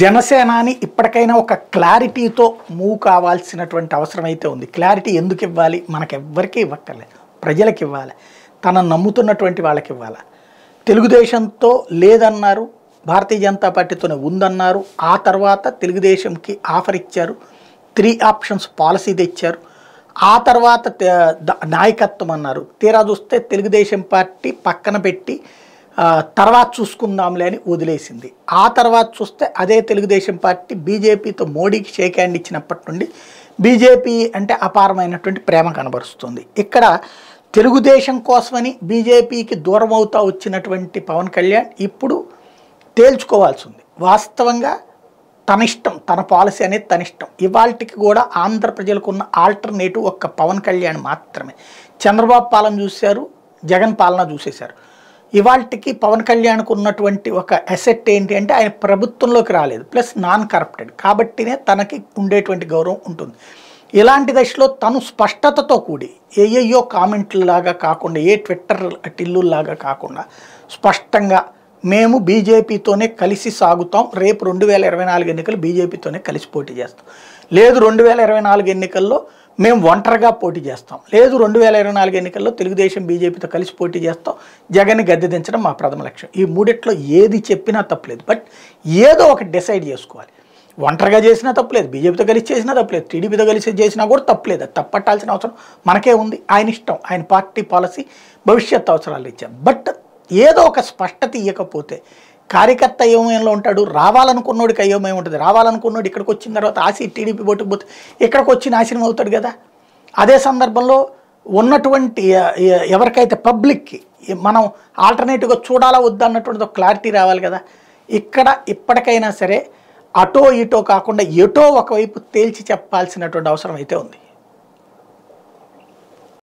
జనసేనాని ఇప్పటికైనా ఒక క్లారిటీతో మూవ్ కావాల్సినటువంటి అవసరం అయితే ఉంది క్లారిటీ ఎందుకు ఇవ్వాలి మనకు ఎవ్వరికీ ఇవ్వక్కర్లేదు ప్రజలకు ఇవ్వాలి తన నమ్ముతున్నటువంటి వాళ్ళకి ఇవ్వాలి తెలుగుదేశంతో లేదన్నారు భారతీయ జనతా పార్టీతోనే ఉందన్నారు ఆ తర్వాత తెలుగుదేశంకి ఆఫర్ ఇచ్చారు త్రీ ఆప్షన్స్ పాలసీ తెచ్చారు ఆ తర్వాత నాయకత్వం అన్నారు తీరా చూస్తే తెలుగుదేశం పార్టీ పక్కన పెట్టి తర్వాత చూసుకుందాంలే అని వదిలేసింది ఆ తర్వాత చూస్తే అదే తెలుగుదేశం పార్టీ బీజేపీతో మోడీకి షేక్ హ్యాండ్ ఇచ్చినప్పటి నుండి బీజేపీ అంటే అపారమైనటువంటి ప్రేమ కనబరుస్తుంది ఇక్కడ తెలుగుదేశం కోసమని బీజేపీకి దూరం అవుతా వచ్చినటువంటి పవన్ కళ్యాణ్ ఇప్పుడు తేల్చుకోవాల్సి ఉంది వాస్తవంగా ఇష్టం తన పాలసీ అనేది తనిష్టం ఇవాళకి కూడా ఆంధ్ర ప్రజలకు ఉన్న ఆల్టర్నేటివ్ ఒక్క పవన్ కళ్యాణ్ మాత్రమే చంద్రబాబు పాలన చూశారు జగన్ పాలన చూసేశారు ఇవాళకి పవన్ కళ్యాణ్కు ఉన్నటువంటి ఒక అసెట్ ఏంటి అంటే ఆయన ప్రభుత్వంలోకి రాలేదు ప్లస్ నాన్ కరప్టెడ్ కాబట్టినే తనకి ఉండేటువంటి గౌరవం ఉంటుంది ఇలాంటి దశలో తను స్పష్టతతో కూడి ఏయో కామెంట్లలాగా కాకుండా ఏ ట్విట్టర్ టిల్లులాగా కాకుండా స్పష్టంగా మేము బీజేపీతోనే కలిసి సాగుతాం రేపు రెండు వేల ఇరవై నాలుగు ఎన్నికలు బీజేపీతోనే కలిసి పోటీ చేస్తాం లేదు రెండు వేల ఇరవై నాలుగు ఎన్నికల్లో మేము ఒంటరిగా పోటీ చేస్తాం లేదు రెండు వేల ఇరవై నాలుగు ఎన్నికల్లో తెలుగుదేశం బీజేపీతో కలిసి పోటీ చేస్తాం జగన్ని గద్దె దించడం మా ప్రథమ లక్ష్యం ఈ మూడిట్లో ఏది చెప్పినా తప్పులేదు బట్ ఏదో ఒకటి డిసైడ్ చేసుకోవాలి ఒంటరిగా చేసినా తప్పులేదు బీజేపీతో కలిసి చేసినా తప్పులేదు టీడీపీతో కలిసి చేసినా కూడా తప్పులేదు అది తప్పట్టాల్సిన అవసరం మనకే ఉంది ఆయన ఇష్టం ఆయన పార్టీ పాలసీ భవిష్యత్ అవసరాలు ఇచ్చారు బట్ ఏదో ఒక స్పష్టత ఇవ్వకపోతే కార్యకర్త అయోమయంలో ఉంటాడు రావాలనుకున్నోడికి అయోమయం ఉంటుంది రావాలనుకున్నోడు ఇక్కడికి వచ్చిన తర్వాత ఆశ టీడీపీ పోటీ పోతే ఇక్కడికి వచ్చి నాశనం అవుతాడు కదా అదే సందర్భంలో ఉన్నటువంటి ఎవరికైతే పబ్లిక్కి మనం ఆల్టర్నేటివ్గా చూడాలా వద్దా అన్నటువంటిది ఒక క్లారిటీ రావాలి కదా ఇక్కడ ఇప్పటికైనా సరే అటో ఇటో కాకుండా ఎటో ఒకవైపు తేల్చి చెప్పాల్సినటువంటి అవసరం అయితే ఉంది